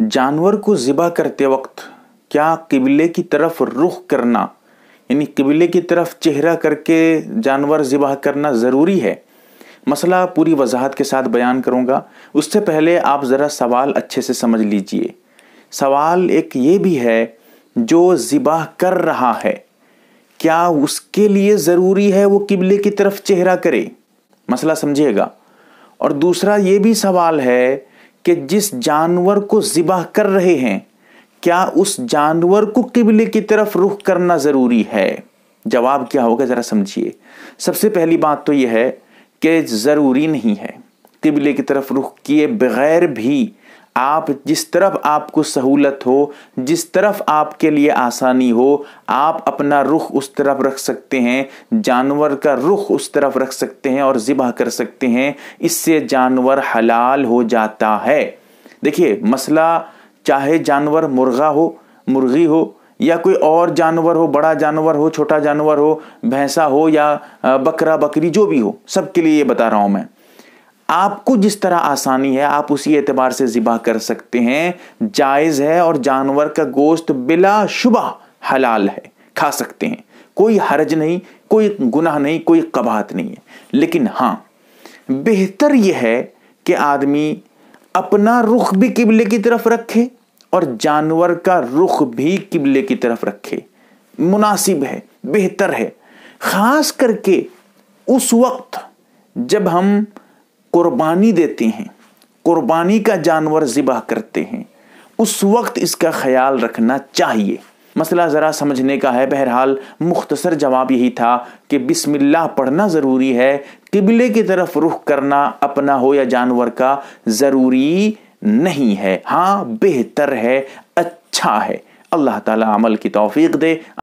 जानवर को ज़िबा करते वक्त क्या किबले की तरफ रुख करना यानी किबले की तरफ चेहरा करके जानवर ज़िबा करना ज़रूरी है मसला पूरी वजाहत के साथ बयान करूँगा उससे पहले आप ज़रा सवाल अच्छे से समझ लीजिए सवाल एक ये भी है जो ज़िबा कर रहा है क्या उसके लिए ज़रूरी है वो किबले की तरफ चेहरा करे मसला समझिएगा और दूसरा ये भी सवाल है कि जिस जानवर को जिबाह कर रहे हैं क्या उस जानवर को किबले की तरफ रुख करना ज़रूरी है जवाब क्या होगा ज़रा समझिए सबसे पहली बात तो यह है कि ज़रूरी नहीं है किबले की तरफ रुख किए बगैर भी आप जिस तरफ आपको सहूलत हो जिस तरफ आपके लिए आसानी हो आप अपना रुख उस तरफ रख सकते हैं जानवर का रुख उस तरफ रख सकते हैं और ज़िबा कर सकते हैं इससे जानवर हलाल हो जाता है देखिए मसला चाहे जानवर मुर्गा हो मुर्गी हो या कोई और जानवर हो बड़ा जानवर हो छोटा जानवर हो भैंसा हो या बकरा बकरी जो भी हो सबके लिए ये बता रहा हूँ मैं आपको जिस तरह आसानी है आप उसी एतबार से ज़िबा कर सकते हैं जायज़ है और जानवर का गोश्त बिला शुबा हलाल है खा सकते हैं कोई हरज नहीं कोई गुनाह नहीं कोई कबाहत नहीं है लेकिन हाँ बेहतर यह है कि आदमी अपना रुख भी किबले की तरफ रखे और जानवर का रुख भी किबले की तरफ रखे मुनासिब है बेहतर है ख़ास करके उस वक्त जब हम कुर्बानी देते हैं कुर्बानी का जानवर ज़िबा करते हैं उस वक्त इसका ख्याल रखना चाहिए मसला ज़रा समझने का है बहरहाल मुख्तसर जवाब यही था कि बिस्मिल्लाह पढ़ना ज़रूरी है किबले की तरफ रुख करना अपना हो या जानवर का ज़रूरी नहीं है हाँ बेहतर है अच्छा है अल्लाह ताला अमल की तौफीक दे